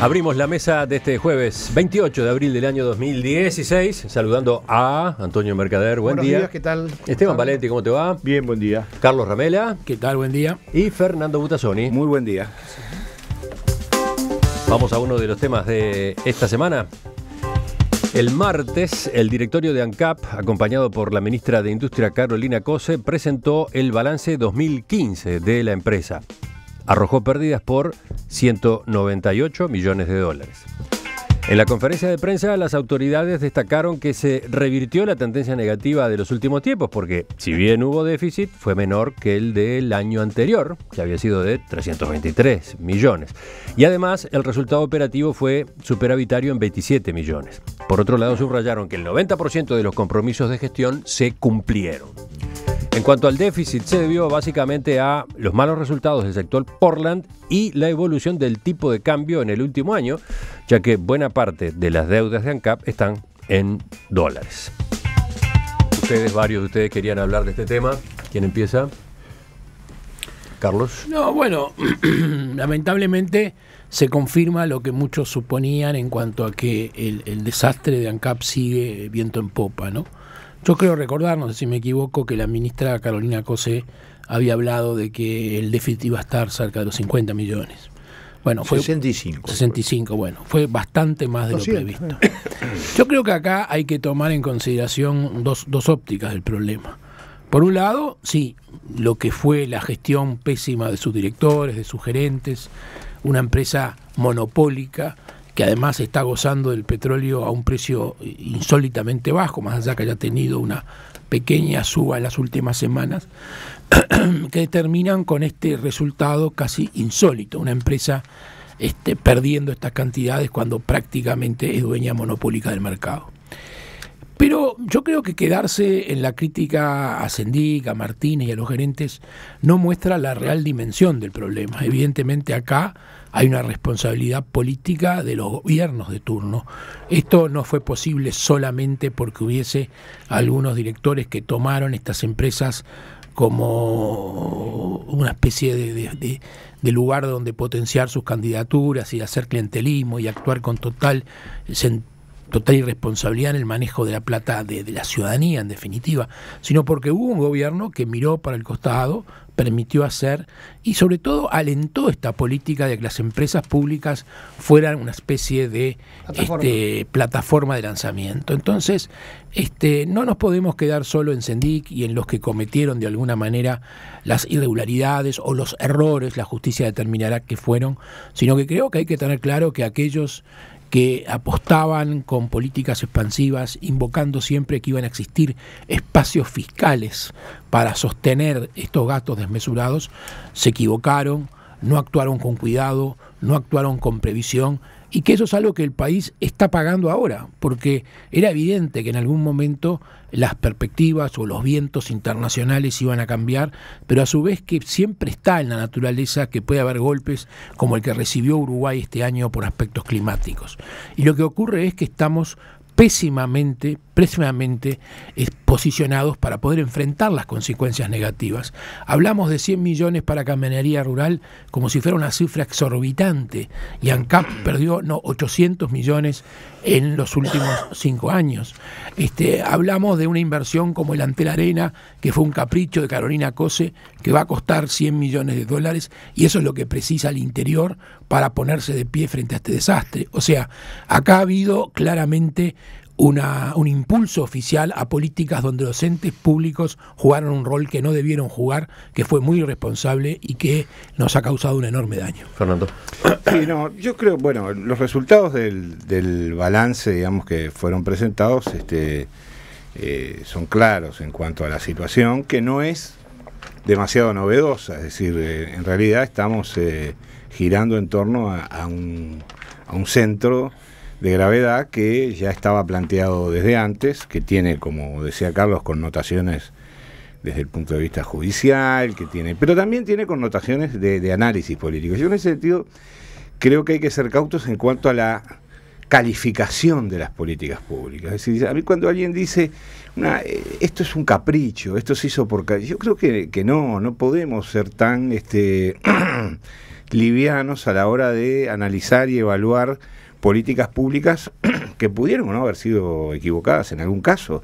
Abrimos la mesa de este jueves 28 de abril del año 2016, saludando a Antonio Mercader, buen Buenos día. Días, ¿qué tal? Esteban Valenti, ¿cómo te va? Bien, buen día. Carlos Ramela. ¿Qué tal? Buen día. Y Fernando Butasoni. Muy buen día. Vamos a uno de los temas de esta semana. El martes, el directorio de ANCAP, acompañado por la ministra de Industria Carolina Cose, presentó el balance 2015 de la empresa arrojó pérdidas por 198 millones de dólares. En la conferencia de prensa, las autoridades destacaron que se revirtió la tendencia negativa de los últimos tiempos, porque si bien hubo déficit, fue menor que el del año anterior, que había sido de 323 millones. Y además, el resultado operativo fue superavitario en 27 millones. Por otro lado, subrayaron que el 90% de los compromisos de gestión se cumplieron. En cuanto al déficit, se debió básicamente a los malos resultados del sector Portland y la evolución del tipo de cambio en el último año, ya que buena parte de las deudas de ANCAP están en dólares. Ustedes, varios de ustedes querían hablar de este tema. ¿Quién empieza? Carlos. No, bueno, lamentablemente se confirma lo que muchos suponían en cuanto a que el, el desastre de ANCAP sigue viento en popa, ¿no? Yo creo recordar, no sé si me equivoco, que la ministra Carolina Cose había hablado de que el déficit iba a estar cerca de los 50 millones. Bueno, fue 65. 65, bueno, fue bastante más de lo previsto. Eh. Yo creo que acá hay que tomar en consideración dos, dos ópticas del problema. Por un lado, sí, lo que fue la gestión pésima de sus directores, de sus gerentes, una empresa monopólica, que además está gozando del petróleo a un precio insólitamente bajo, más allá que haya tenido una pequeña suba en las últimas semanas, que terminan con este resultado casi insólito, una empresa este, perdiendo estas cantidades cuando prácticamente es dueña monopólica del mercado. Pero yo creo que quedarse en la crítica a Sendic, a Martínez y a los gerentes no muestra la real dimensión del problema. Evidentemente acá hay una responsabilidad política de los gobiernos de turno. Esto no fue posible solamente porque hubiese algunos directores que tomaron estas empresas como una especie de, de, lugar donde potenciar sus candidaturas y hacer clientelismo y actuar con total sentido total irresponsabilidad en el manejo de la plata de, la ciudadanía, en definitiva, sino porque hubo un gobierno que miró para el costado, permitió hacer y sobre todo alentó esta política de que las empresas públicas fueran una especie de plataforma, este, de lanzamiento. Entonces, este, no nos podemos quedar solo en Sendic y en los que cometieron de alguna manera las irregularidades o los errores, la justicia determinará que fueron, sino que creo que hay que tener claro que aquellos que apostaban con políticas expansivas, invocando siempre que iban a existir espacios fiscales para sostener estos gastos desmesurados, se equivocaron, no actuaron con cuidado, no actuaron con previsión y que eso es algo que el país está pagando ahora, porque era evidente que en algún momento las perspectivas o los vientos internacionales iban a cambiar, pero a su vez que siempre está en la naturaleza que puede haber golpes como el que recibió Uruguay este año por aspectos climáticos. Y lo que ocurre es que estamos pésimamente, pésimamente posicionados para poder enfrentar las consecuencias negativas. Hablamos de 100 millones para camionería rural como si fuera una cifra exorbitante y ANCAP perdió no, 800 millones en los últimos cinco años. Este, hablamos de una inversión como el Antel Arena, que fue un capricho de Carolina Cose, que va a costar 100 millones de dólares y eso es lo que precisa el interior para ponerse de pie frente a este desastre. O sea, acá ha habido claramente una, un impulso oficial a políticas donde los entes públicos jugaron un rol que no debieron jugar, que fue muy irresponsable y que nos ha causado un enorme daño. Fernando. no, yo creo, bueno, los resultados del, balance, digamos, que fueron presentados este, eh, son claros en cuanto a la situación, que no es demasiado novedosa, es decir, eh, en realidad estamos eh, girando en torno a, un, a un centro de gravedad que ya estaba planteado desde antes, que tiene, como decía Carlos, connotaciones desde el punto de vista judicial, que tiene, pero también tiene connotaciones de, análisis político. Yo en ese sentido creo que hay que ser cautos en cuanto a la calificación de las políticas públicas. Es decir, a mí cuando alguien dice, eh, esto es un capricho, esto se hizo por yo creo que, que, no, no podemos ser tan este, livianos a la hora de analizar y evaluar políticas públicas que pudieron no haber sido equivocadas en algún caso,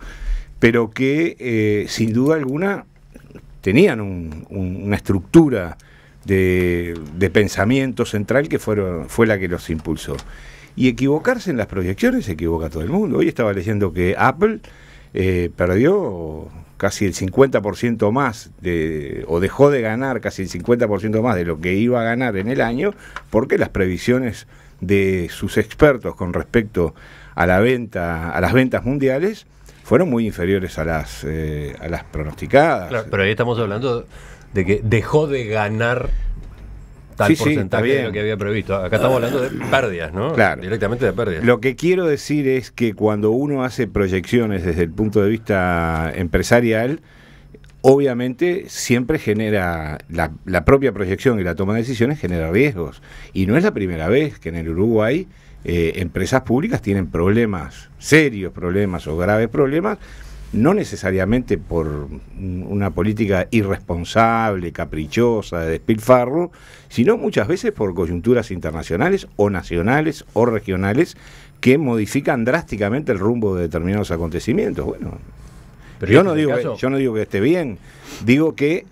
pero que eh, sin duda alguna tenían una estructura de, pensamiento central que fueron, fue la que los impulsó. Y equivocarse en las proyecciones se equivoca todo el mundo. Hoy estaba leyendo que Apple eh, perdió casi el 50% más de, o dejó de ganar casi el 50% más de lo que iba a ganar en el año porque las previsiones de sus expertos con respecto a la venta, a las ventas mundiales, fueron muy inferiores a las, eh, a las pronosticadas. pero ahí estamos hablando de que dejó de ganar tal porcentaje de lo que había previsto. Acá estamos hablando de ah, pérdidas, ¿no? Claro. Directamente de pérdidas. Lo que quiero decir es que cuando uno hace proyecciones desde el punto de vista empresarial, obviamente siempre genera, la, propia proyección y la toma de decisiones genera riesgos. Y no es la primera vez que en el Uruguay eh, empresas públicas tienen problemas, serios problemas o graves problemas, no necesariamente por una política irresponsable, caprichosa, de despilfarro, sino muchas veces por coyunturas internacionales o nacionales o regionales que modifican drásticamente el rumbo de determinados acontecimientos. Bueno, pero este yo no, digo que, esté bien, digo que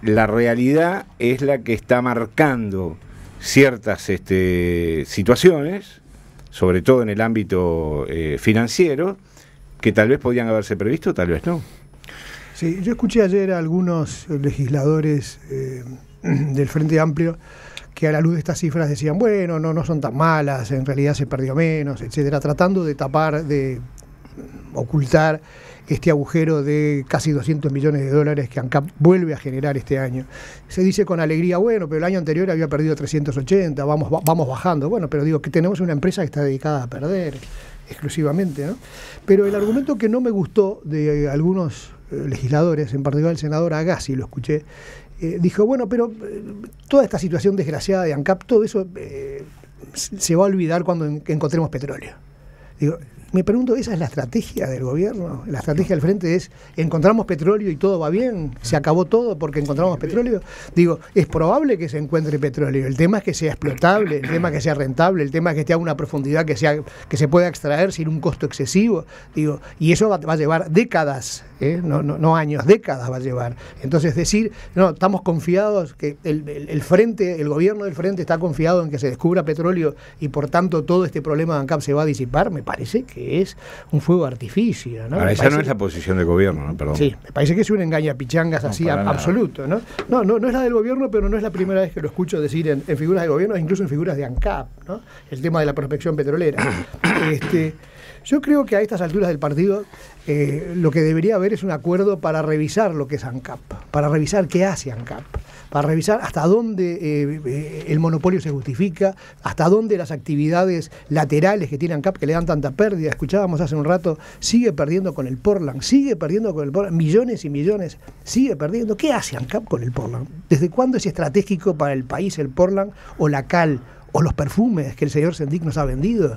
la realidad es la que está marcando ciertas este, situaciones, sobre todo en el ámbito eh, financiero, que tal vez podían haberse previsto, tal vez no. Sí, yo escuché ayer a algunos legisladores eh, del Frente Amplio que a la luz de estas cifras decían, bueno, no, no son tan malas, en realidad se perdió menos, etcétera, tratando de tapar, de ocultar este agujero de casi 200 millones de dólares que ANCAP vuelve a generar este año. Se dice con alegría, bueno, pero el año anterior había perdido 380, vamos, vamos bajando. Bueno, pero digo que tenemos una empresa que está dedicada a perder exclusivamente. ¿no? Pero el argumento que no me gustó de algunos eh, legisladores, en particular el senador Agassi, lo escuché, eh, dijo, bueno, pero eh, toda esta situación desgraciada de ANCAP, todo eso se va a olvidar cuando encontremos petróleo. Digo, me pregunto, ¿esa es la estrategia del gobierno? La estrategia del frente es, encontramos petróleo y todo va bien, se acabó todo porque encontramos petróleo. Digo, es probable que se encuentre petróleo, el tema es que sea explotable, el tema es que sea rentable, el tema es que esté a una profundidad que, sea, que se pueda extraer sin un costo excesivo. Digo, y eso va a llevar décadas ¿eh? no, años, décadas va a llevar. Entonces decir, no, estamos confiados, que el, frente, el gobierno del frente está confiado en que se descubra petróleo y por tanto todo este problema de ANCAP se va a disipar, me parece que es un fuego artificio. ¿no? esa no es la posición del gobierno, ¿no? Perdón. Sí, me parece que es un engaña pichangas así absoluto. ¿no? No, no, no es la del gobierno, pero no es la primera vez que lo escucho decir en, figuras de gobierno, incluso en figuras de ANCAP, ¿no? el tema de la prospección petrolera. este, yo creo que a estas alturas del partido eh, lo que debería haber es un acuerdo para revisar lo que es ANCAP, para revisar qué hace ANCAP, para revisar hasta dónde eh, eh, el monopolio se justifica, hasta dónde las actividades laterales que tiene ANCAP que le dan tanta pérdida. Escuchábamos hace un rato, sigue perdiendo con el Portland, sigue perdiendo con el Portland, millones y millones, sigue perdiendo. ¿Qué hace ANCAP con el Portland? ¿Desde cuándo es estratégico para el país el Portland o la cal o los perfumes que el señor Sendik nos ha vendido?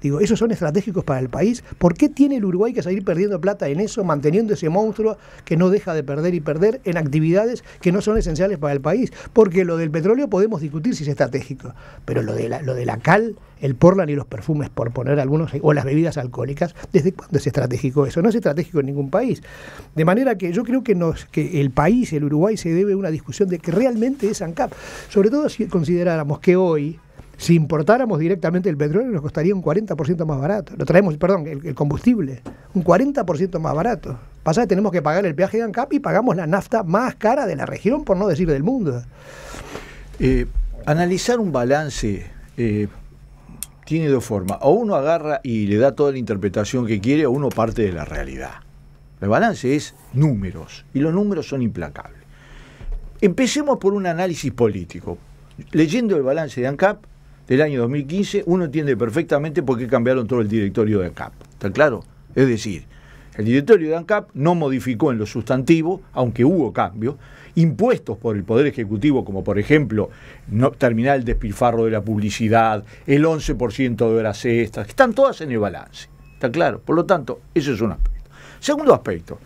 Digo, esos son estratégicos para el país. ¿Por qué tiene el Uruguay que salir perdiendo plata en eso, manteniendo ese monstruo que no deja de perder y perder en actividades que no son esenciales para el país? Porque lo del petróleo podemos discutir si es estratégico, pero lo de la, lo de la cal, el porlan y los perfumes, por poner algunos, o las bebidas alcohólicas, ¿desde cuándo es estratégico eso? No es estratégico en ningún país. De manera que yo creo que, nos, que el país, el Uruguay, se debe a una discusión de que realmente es ANCAP. Sobre todo si consideráramos que hoy si importáramos directamente el petróleo nos costaría un 40% más barato. Lo traemos, perdón, el, combustible, un 40% más barato. Pasa que tenemos que pagar el viaje de ANCAP y pagamos la nafta más cara de la región, por no decir del mundo. Eh, analizar un balance eh, tiene dos formas. O uno agarra y le da toda la interpretación que quiere, o uno parte de la realidad. El balance es números, y los números son implacables. Empecemos por un análisis político. Leyendo el balance de ANCAP, del año 2015, uno entiende perfectamente por qué cambiaron todo el directorio de ANCAP. ¿Está claro? Es decir, el directorio de ANCAP no modificó en lo sustantivo, aunque hubo cambios, impuestos por el Poder Ejecutivo, como por ejemplo no, terminar el despilfarro de la publicidad, el 11% de horas extras, que están todas en el balance. ¿Está claro? Por lo tanto, ese es un aspecto. Segundo aspecto,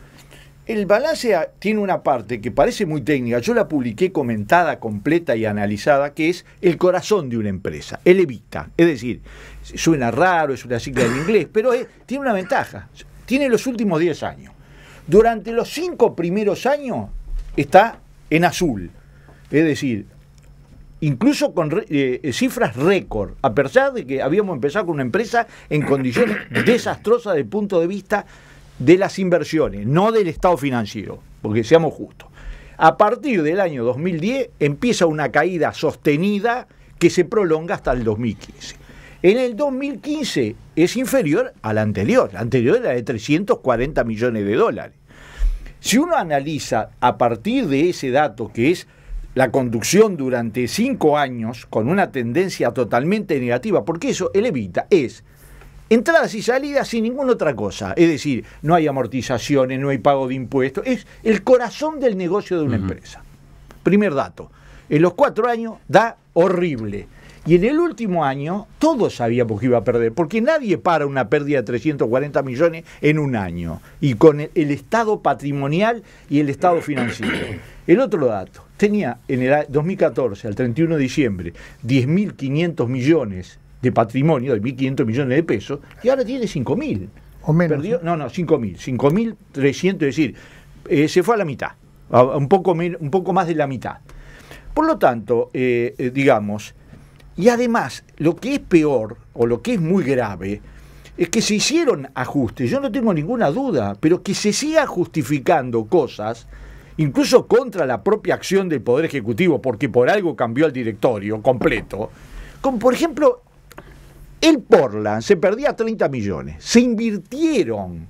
el balance tiene una parte que parece muy técnica, yo la publiqué comentada, completa y analizada, que es el corazón de una empresa, el evita. Es decir, suena raro, es una sigla en inglés, pero tiene una ventaja, tiene los últimos 10 años. Durante los 5 primeros años está en azul, es decir, incluso con eh, eh, cifras récord, a pesar de que habíamos empezado con una empresa en condiciones desastrosas desde punto de vista de las inversiones, no del estado financiero, porque seamos justos. A partir del año 2010 empieza una caída sostenida que se prolonga hasta el 2015. En el 2015 es inferior a anterior, la anterior era de 340 millones de dólares. Si uno analiza a partir de ese dato que es la conducción durante cinco años con una tendencia totalmente negativa, porque eso, el evita, es entradas y salidas sin ninguna otra cosa. Es decir, no hay amortizaciones, no hay pago de impuestos. Es el corazón del negocio de una empresa. Primer dato. En los cuatro años da horrible. Y en el último año todos sabíamos que iba a perder, porque nadie para una pérdida de 340 millones en un año, y con el, el estado patrimonial y el estado financiero. El otro dato, tenía en el 2014, al 31 de diciembre, 10.500 millones de patrimonio de 1.500 millones de pesos y ahora tiene 5.000. O menos. no, no, 5.000. 5.300, es decir, eh, se fue a la mitad, un, poco un poco más de la mitad. Por lo tanto, eh, eh, digamos, y además, lo que es peor o lo que es muy grave es que se hicieron ajustes, yo no tengo ninguna duda, pero que se siga justificando cosas incluso contra la propia acción del Poder Ejecutivo, porque por algo cambió el directorio completo, como por ejemplo el Portland se perdía 30 millones. Se invirtieron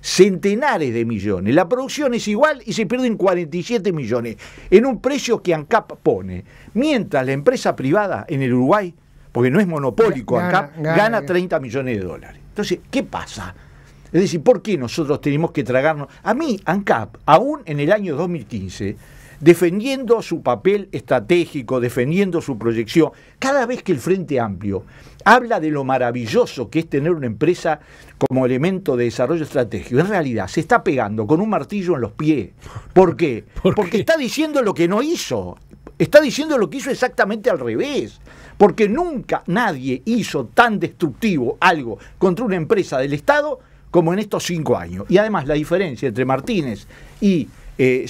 centenares de millones. La producción es igual y se pierden 47 millones en un precio que ANCAP pone. Mientras la empresa privada en el Uruguay, porque no es monopólico ANCAP, gana 30 millones de dólares. Entonces, ¿qué pasa? Es decir, ¿por qué nosotros tenemos que tragarnos? A mí, ANCAP, aún en el año 2015, defendiendo su papel estratégico, defendiendo su proyección. Cada vez que el Frente Amplio habla de lo maravilloso que es tener una empresa como elemento de desarrollo estratégico, en realidad se está pegando con un martillo en los pies. ¿Por qué? Porque está diciendo lo que no hizo. Está diciendo lo que hizo exactamente al revés. Porque nunca nadie hizo tan destructivo algo contra una empresa del Estado como en estos cinco años. Y además la diferencia entre Martínez y eh,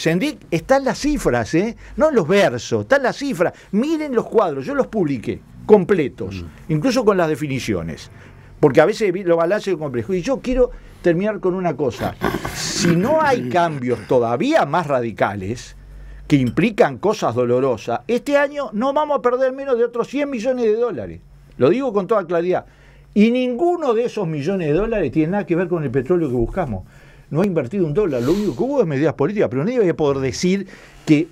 están las cifras, no ¿eh? no los versos, están las cifras. Miren los cuadros, yo los publiqué completos, mm. incluso con las definiciones, porque a veces lo balance complejo. Y yo quiero terminar con una cosa, si no hay cambios todavía más radicales, que implican cosas dolorosas, este año no vamos a perder menos de otros 100 millones de dólares. Lo digo con toda claridad. Y ninguno de esos millones de dólares tiene nada que ver con el petróleo que buscamos no ha invertido un dólar. Lo único que hubo es medidas políticas, pero nadie va a poder decir que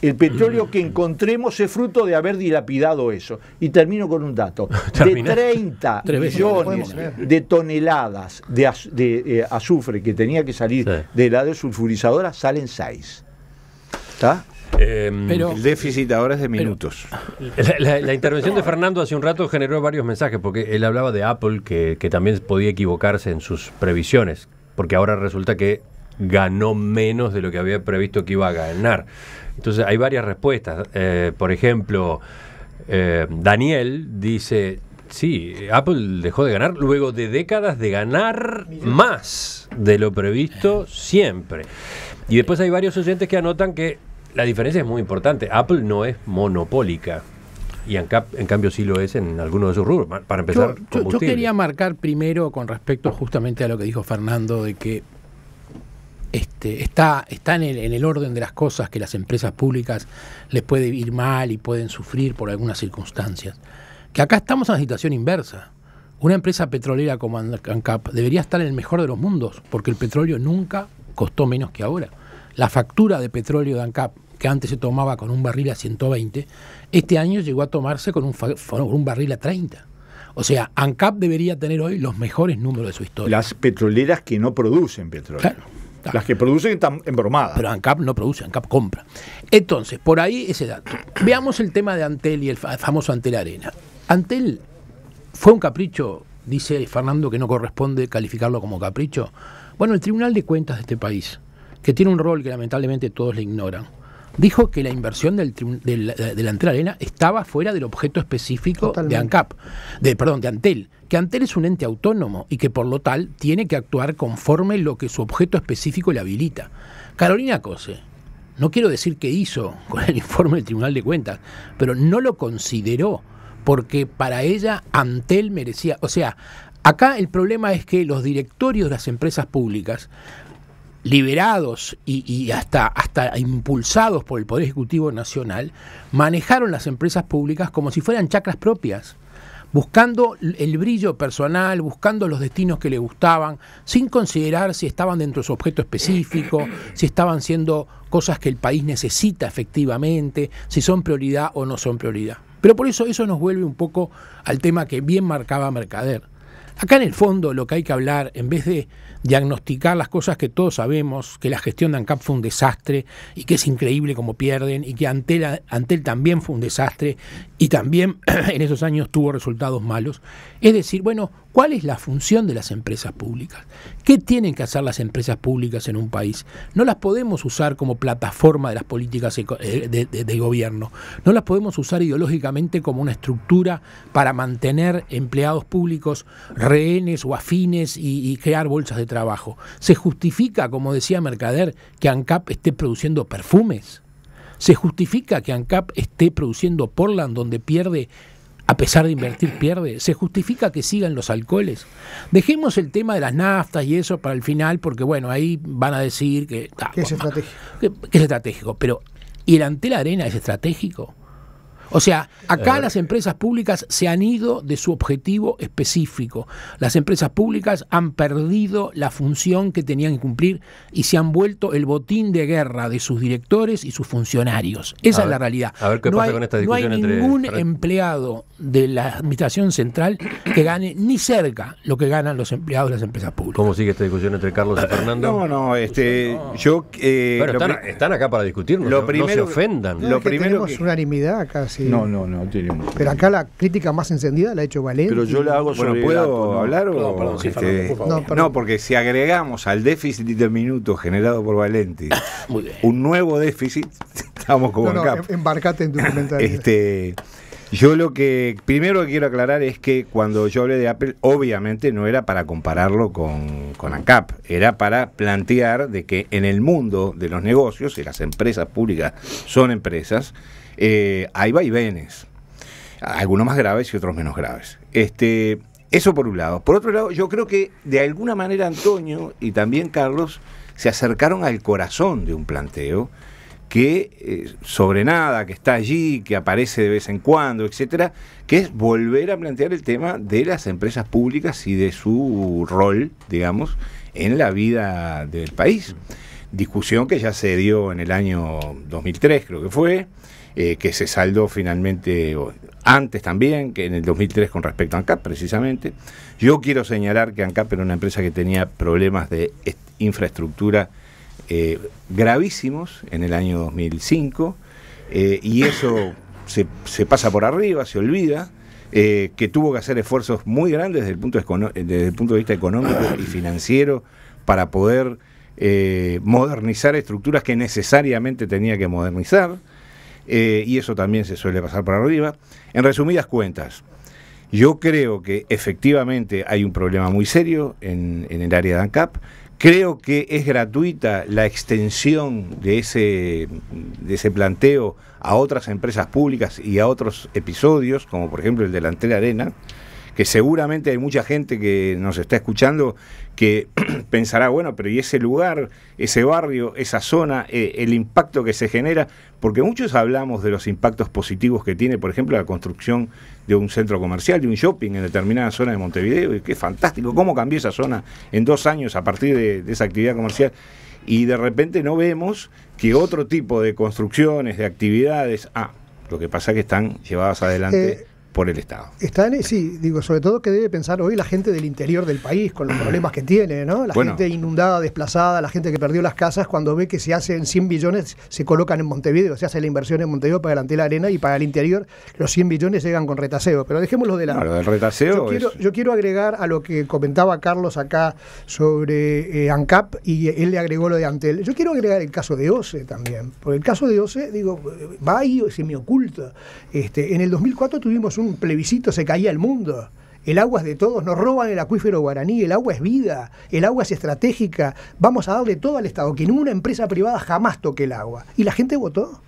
el petróleo que encontremos es fruto de haber dilapidado eso. Y termino con un dato. De 30 millones de toneladas de, eh, azufre que tenía que salir de la desulfurizadora, salen 6. ¿Está? Em, pero, el déficit ahora es de minutos. la, intervención de Fernando hace un rato generó varios mensajes, porque él hablaba de Apple, que también podía equivocarse en sus previsiones porque ahora resulta que ganó menos de lo que había previsto que iba a ganar. Entonces hay varias respuestas. Eh, por ejemplo, eh, Daniel dice, sí, Apple dejó de ganar luego de décadas de ganar más de lo previsto siempre. Y después hay varios oyentes que anotan que la diferencia es muy importante. Apple no es monopólica. Y ANCAP, en cambio, sí lo es en alguno de sus rubros. Para empezar, yo, yo, quería marcar primero con respecto justamente a lo que dijo Fernando de que este, está, está en, el, en, el, orden de las cosas que las empresas públicas les puede ir mal y pueden sufrir por algunas circunstancias. Que acá estamos en una situación inversa. Una empresa petrolera como ANCAP debería estar en el mejor de los mundos, porque el petróleo nunca costó menos que ahora. La factura de petróleo de ANCAP que antes se tomaba con un barril a 120, este año llegó a tomarse con un, barril a 30. O sea, ANCAP debería tener hoy los mejores números de su historia. Las petroleras que no producen petróleo. Las que producen están embromadas. Pero ANCAP no produce, ANCAP compra. Entonces, por ahí ese dato. Veamos el tema de Antel y el famoso Antel Arena. Antel fue un capricho, dice Fernando, que no corresponde calificarlo como capricho. Bueno, el Tribunal de Cuentas de este país, que tiene un rol que lamentablemente todos le ignoran, dijo que la inversión eh, de la, Antel Arena estaba fuera del objeto específico de ANCAP, de, perdón, de Antel, que Antel es un ente autónomo y que por lo tal tiene que actuar conforme lo que su objeto específico le habilita. Carolina Cose, no quiero decir qué hizo con el informe del Tribunal de Cuentas, pero no lo consideró porque para ella Antel merecía, o sea, acá el problema es que los directorios de las empresas públicas liberados y, hasta, hasta impulsados por el Poder Ejecutivo Nacional, manejaron las empresas públicas como si fueran chacras propias, buscando el brillo personal, buscando los destinos que le gustaban, sin considerar si estaban dentro de su objeto específico, si estaban siendo cosas que el país necesita efectivamente, si son prioridad o no son prioridad. Pero por eso eso nos vuelve un poco al tema que bien marcaba Mercader. Acá en el fondo lo que hay que hablar, en vez de diagnosticar las cosas que todos sabemos, que la gestión de ANCAP fue un desastre y que es increíble cómo pierden y que Antel, también fue un desastre y también en esos años tuvo resultados malos. Es decir, bueno, ¿cuál es la función de las empresas públicas? ¿Qué tienen que hacer las empresas públicas en un país? No las podemos usar como plataforma de las políticas eh, de, gobierno, no las podemos usar ideológicamente como una estructura para mantener empleados públicos rehenes o afines y, y crear bolsas de trabajo. ¿Se justifica, como decía Mercader, que ANCAP esté produciendo perfumes? ¿Se justifica que ANCAP esté produciendo Portland donde pierde, a pesar de invertir, pierde? ¿Se justifica que sigan los alcoholes? Dejemos el tema de las naftas y eso para el final, porque bueno, ahí van a decir que... Ah, es estratégico. pero ¿y el ante arena es estratégico? O sea, acá eh. las empresas públicas se han ido de su objetivo específico. Las empresas públicas han perdido la función que tenían que cumplir y se han vuelto el botín de guerra de sus directores y sus funcionarios. Esa es la realidad. A ver qué no pasa hay, con esta discusión No hay ningún empleado de la Administración Central que gane ni cerca lo que ganan los empleados de las empresas públicas. ¿Cómo sigue esta discusión entre Carlos y ah, Fernando? No, no, este, yo... Eh, están, acá para discutirnos, lo no se ofendan. lo primero tenemos unanimidad acá, no, no, no tiene Pero acá la crítica más encendida la ha hecho Valenti Pero yo la hago sobre ¿puedo hablar o...? No, este, perdón, No, porque si agregamos al déficit de minutos generado por Valenti un nuevo déficit, estamos como no, em, embarcate en tu comentario. este... Yo lo que primero quiero aclarar es que cuando yo hablé de Apple, obviamente no era para compararlo con, con, ANCAP, era para plantear de que en el mundo de los negocios, y las empresas públicas son empresas, eh, hay vaivenes, algunos más graves y otros menos graves. Este, eso por un lado. Por otro lado, yo creo que de alguna manera Antonio y también Carlos se acercaron al corazón de un planteo que eh, sobre nada, que está allí, que aparece de vez en cuando, etcétera, que es volver a plantear el tema de las empresas públicas y de su rol, digamos, en la vida del país. Discusión que ya se dio en el año 2003, creo que fue, eh, que se saldó finalmente antes también, que en el 2003 con respecto a ANCAP precisamente. Yo quiero señalar que ANCAP era una empresa que tenía problemas de infraestructura eh, gravísimos en el año 2005 eh, y eso se, pasa por arriba, se olvida. que tuvo que hacer esfuerzos muy grandes desde el punto de vista económico y financiero para poder modernizar estructuras que necesariamente tenía que modernizar. Eh, y eso también se suele pasar por arriba. En resumidas cuentas, yo creo que efectivamente hay un problema muy serio en, el área de ANCAP. Creo que es gratuita la extensión de ese, de ese planteo a otras empresas públicas y a otros episodios, como por ejemplo el delantera Arena que seguramente hay mucha gente que nos está escuchando que pensará, bueno, pero ¿y ese lugar, ese barrio, esa zona, eh, el impacto que se genera? Porque muchos hablamos de los impactos positivos que tiene, por ejemplo, la construcción de un centro comercial, de un shopping en determinada zona de Montevideo, y qué fantástico, cómo cambió esa zona en dos años a partir de, esa actividad comercial y de repente no vemos que otro tipo de construcciones, de actividades, ah, lo que pasa es que están llevadas adelante eh, por el Estado. Está e-, sí, digo, sobre todo que debe pensar hoy la gente del interior del país, con los problemas que tiene, ¿no? La gente inundada, desplazada, la gente que perdió las casas, cuando ve que se hacen 100 billones, se colocan en Montevideo, se hace la inversión en Montevideo para delante la arena y para el interior los 100 billones llegan con retaseo. Pero dejémoslo de lado. yo, quiero, agregar a lo que comentaba Carlos acá sobre eh, ANCAP y él le agregó lo de Antel. Yo quiero agregar el caso de OCE también, porque el caso de OCE, digo, va ahí se me oculta. Este, en el 2004 tuvimos un plebiscito se caía el mundo. El agua es de todos, nos roban el acuífero guaraní, el agua es vida, el agua es estratégica, vamos a darle todo al Estado, que ninguna empresa privada jamás toque el agua. Y la gente votó.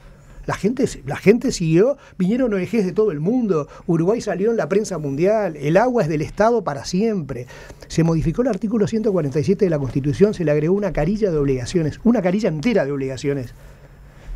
La gente, la gente siguió, vinieron ONGs de todo el mundo, Uruguay salió en la prensa mundial, el agua es del Estado para siempre. Se modificó el artículo 147 de la Constitución, se le agregó una carilla de obligaciones, una carilla entera de obligaciones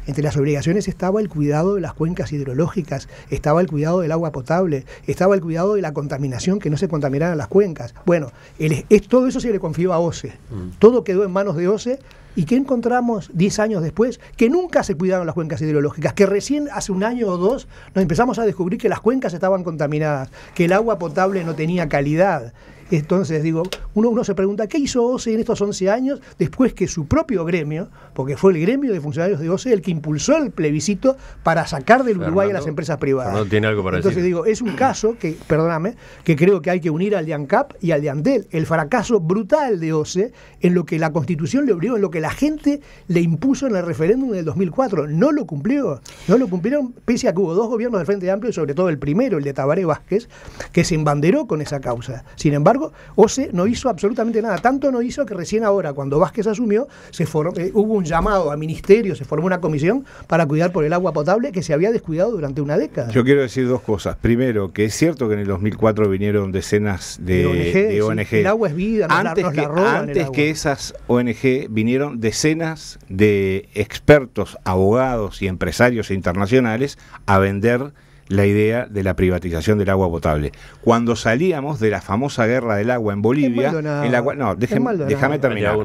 entre las obligaciones estaba el cuidado de las cuencas hidrológicas, estaba el cuidado del agua potable, estaba el cuidado de la contaminación, que no se contaminaran las cuencas. Bueno, es, todo eso se le confió a OCE. Mm. Todo quedó en manos de OCE. ¿Y qué encontramos 10 años después? Que nunca se cuidaron las cuencas hidrológicas, que recién hace un año o dos nos empezamos a descubrir que las cuencas estaban contaminadas, que el agua potable no tenía calidad. Entonces, digo, uno, uno se pregunta, ¿qué hizo OCE en estos 11 años después que su propio gremio, porque fue el gremio de funcionarios de OCE el que impulsó el plebiscito para sacar del Uruguay a las empresas privadas? tiene algo para Entonces, digo, es un caso que, perdóname, que creo que hay que unir al de ANCAP y al de ANDEL. El fracaso brutal de OCE en lo que la Constitución le obligó, en lo que la gente le impuso en el referéndum del 2004. No lo cumplió. No lo cumplieron, pese a que hubo dos gobiernos del Frente Amplio, y sobre todo el primero, el de Tabaré Vázquez, que se embanderó con esa causa. Sin embargo, embargo, OCE no hizo absolutamente nada. Tanto no hizo que recién ahora, cuando Vázquez asumió, se eh, hubo un llamado a ministerio, se formó una comisión para cuidar por el agua potable que se había descuidado durante una década. Yo quiero decir dos cosas. Primero, que es cierto que en el 2004 vinieron decenas de, ONG. el agua es vida, antes que, que esas ONG vinieron decenas de expertos, abogados y empresarios internacionales a vender la idea de la privatización del agua potable. Cuando salíamos de la famosa guerra del agua en Bolivia, en la no, déjame terminar.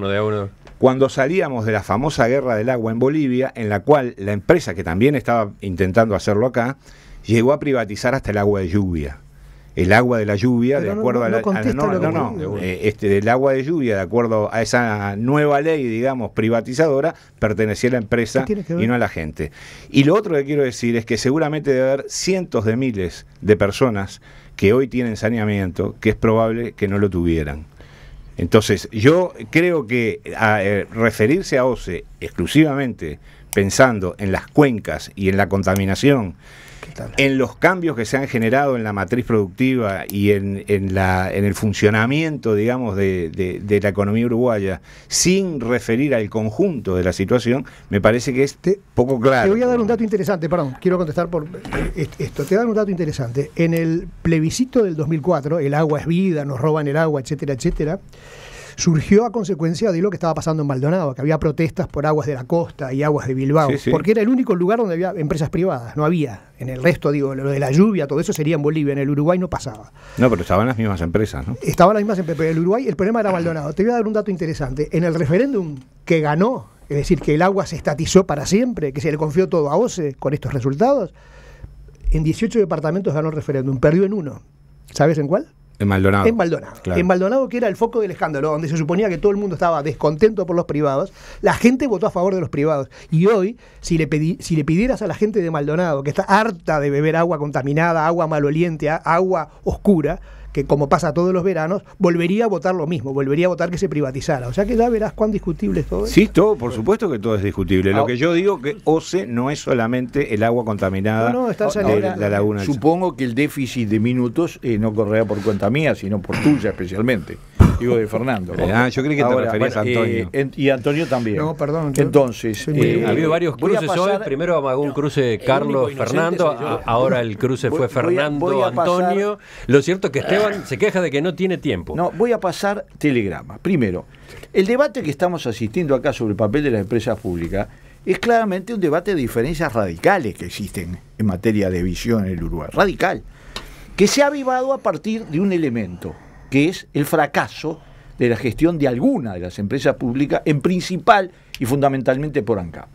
Cuando salíamos de la famosa guerra del agua en Bolivia, en la cual la empresa que también estaba intentando hacerlo acá, llegó a privatizar hasta el agua de lluvia el agua de la lluvia, de acuerdo a la. Eh, este, agua de lluvia, de acuerdo a esa nueva ley, digamos, privatizadora, pertenecía a la empresa y no a la gente. Y lo otro que quiero decir es que seguramente debe haber cientos de miles de personas que hoy tienen saneamiento, que es probable que no lo tuvieran. Entonces, yo creo que eh, referirse a OCE exclusivamente pensando en las cuencas y en la contaminación, en los cambios que se han generado en la matriz productiva y en, el funcionamiento, digamos, de, la economía uruguaya, sin referir al conjunto de la situación, me parece que este poco claro. Te voy a dar un dato interesante, perdón, quiero contestar por eh, esto. Te voy a dar un dato interesante. En el plebiscito del 2004, el agua es vida, nos roban el agua, etcétera, etcétera, surgió a consecuencia de lo que estaba pasando en Maldonado, que había protestas por aguas de la costa y aguas de Bilbao, porque era el único lugar donde había empresas privadas, no había. En el resto, digo, lo de la lluvia, todo eso sería en Bolivia, en el Uruguay no pasaba. No, pero estaban las mismas empresas, ¿no? Estaban las mismas empresas, pero en el Uruguay el problema era Maldonado. Te voy a dar un dato interesante. En el referéndum que ganó, es decir, que el agua se estatizó para siempre, que se le confió todo a OCE con estos resultados, en 18 departamentos ganó el referéndum, perdió en uno. ¿Sabes en cuál? En Maldonado. En Maldonado. En Maldonado, que era el foco del escándalo, donde se suponía que todo el mundo estaba descontento por los privados, la gente votó a favor de los privados. Y hoy, si le, si le pidieras a la gente de Maldonado, que está harta de beber agua contaminada, agua maloliente, agua oscura, que como pasa todos los veranos, volvería a votar lo mismo, volvería a votar que se privatizara. O sea que ya verás cuán discutible es todo. Sí, todo, por supuesto que todo es discutible. Lo que yo digo que OCE no es solamente el agua contaminada de la, laguna. Supongo que el déficit de minutos eh, no correa por cuenta mía, sino por tuya especialmente de Fernando. Eh, ah, yo creo que te referías a eh, Antonio. y Antonio también. No, perdón. Entonces. Eh, ha habido varios cruces hoy. Primero amagó un cruce de Carlos Fernando. Ahora el cruce fue Fernando Antonio. Lo cierto es que Esteban se queja de que no tiene tiempo. No, voy a pasar telegrama. Primero, el debate que estamos asistiendo acá sobre el papel de las empresas públicas es claramente un debate de diferencias radicales que existen en materia de visión en el Uruguay. Radical. Que se ha avivado a partir de un elemento que es el fracaso de la gestión de alguna de las empresas públicas, en principal y fundamentalmente por ANCAP.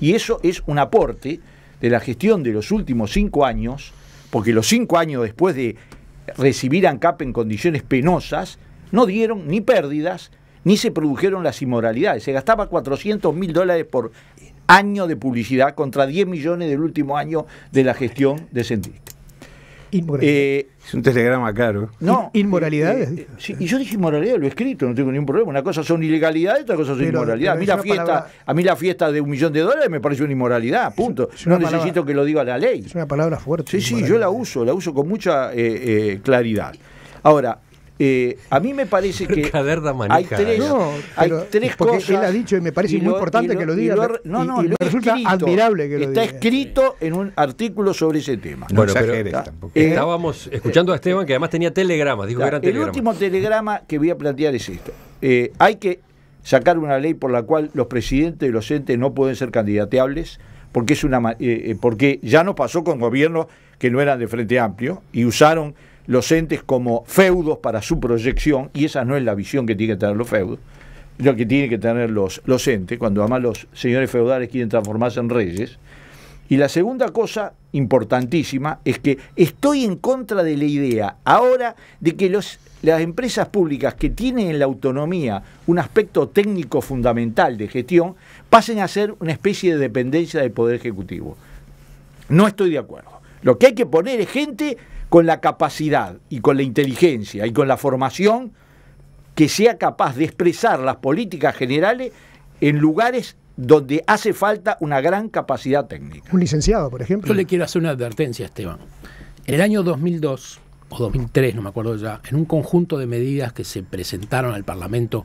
Y eso es un aporte de la gestión de los últimos cinco años, porque los cinco años después de recibir ANCAP en condiciones penosas, no dieron ni pérdidas, ni se produjeron las inmoralidades. Se gastaba 400 mil dólares por año de publicidad contra 10 millones del último año de la gestión de Centrista. Eh, es un telegrama caro. No, inmoralidades. Eh, eh, y yo dije inmoralidad, lo he escrito, no tengo ningún problema. Una cosa son ilegalidades, otra cosa son inmoralidades a, mí la fiesta, a mí la fiesta de un millón de dólares me parece una inmoralidad, punto. no necesito que lo diga la ley. Es una palabra fuerte. Sí, sí, yo la uso, la uso con mucha claridad. Ahora, eh, a mí me parece que hay tres, hay cosas. Él ha dicho y me parece muy importante que lo diga. resulta admirable que lo está diga. Está escrito en un artículo sobre ese tema. Bueno, pero, eh, estábamos escuchando a Esteban que además tenía telegramas, El último telegrama que voy a plantear es esto. Eh, hay que sacar una ley por la cual los presidentes y los entes no pueden ser candidateables porque es una porque ya no pasó con gobiernos que no eran de Frente Amplio y usaron los entes como feudos para su proyección, y esa no es la visión que tienen que tener los feudos, lo que tienen que tener los, los entes, cuando además los señores feudales quieren transformarse en reyes. Y la segunda cosa importantísima es que estoy en contra de la idea ahora de que los, las empresas públicas que tienen en la autonomía un aspecto técnico fundamental de gestión pasen a ser una especie de dependencia del Poder Ejecutivo. No estoy de acuerdo. Lo que hay que poner es gente con la capacidad y con la inteligencia y con la formación que sea capaz de expresar las políticas generales en lugares donde hace falta una gran capacidad técnica. Un licenciado, por ejemplo. Yo le quiero hacer una advertencia, Esteban. En el año 2002 o 2003, no me acuerdo ya, en un conjunto de medidas que se presentaron al Parlamento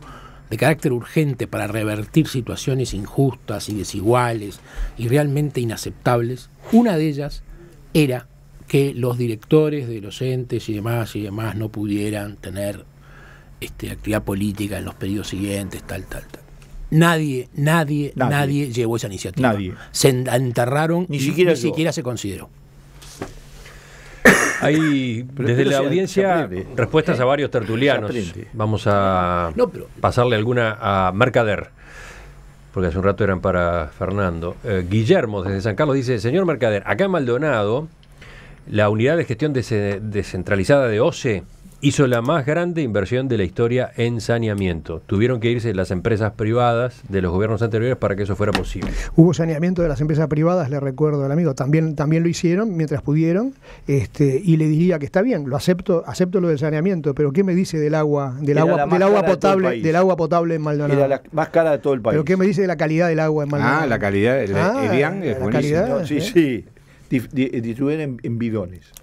de carácter urgente para revertir situaciones injustas y desiguales y realmente inaceptables, una de ellas era que los directores de los entes y demás y demás no pudieran tener este, actividad política en los periodos siguientes, tal, tal, tal. Nadie, nadie, nadie, llevó esa iniciativa. Nadie. Se enterraron ni y siquiera, ni siquiera se consideró. Hay desde la audiencia respuestas a varios tertulianos. Vamos a pasarle alguna a Mercader, porque hace un rato eran para Fernando. Eh, Guillermo desde San Carlos dice, señor Mercader, acá en Maldonado la unidad de gestión descentralizada de OCE hizo la más grande inversión de la historia en saneamiento. Tuvieron que irse las empresas privadas de los gobiernos anteriores para que eso fuera posible. Hubo saneamiento de las empresas privadas, le recuerdo al amigo, también, también lo hicieron mientras pudieron, este, y le diría que está bien, lo acepto, acepto lo del saneamiento, pero ¿qué me dice del agua, del agua, del agua potable, del agua potable en Maldonado? la más cara de todo el país. Pero ¿qué me dice de la calidad del agua en ah, Maldonado? Ah, la calidad, ah, es sí, ¿eh? sí. Eh, ...distribuir en, en bidones.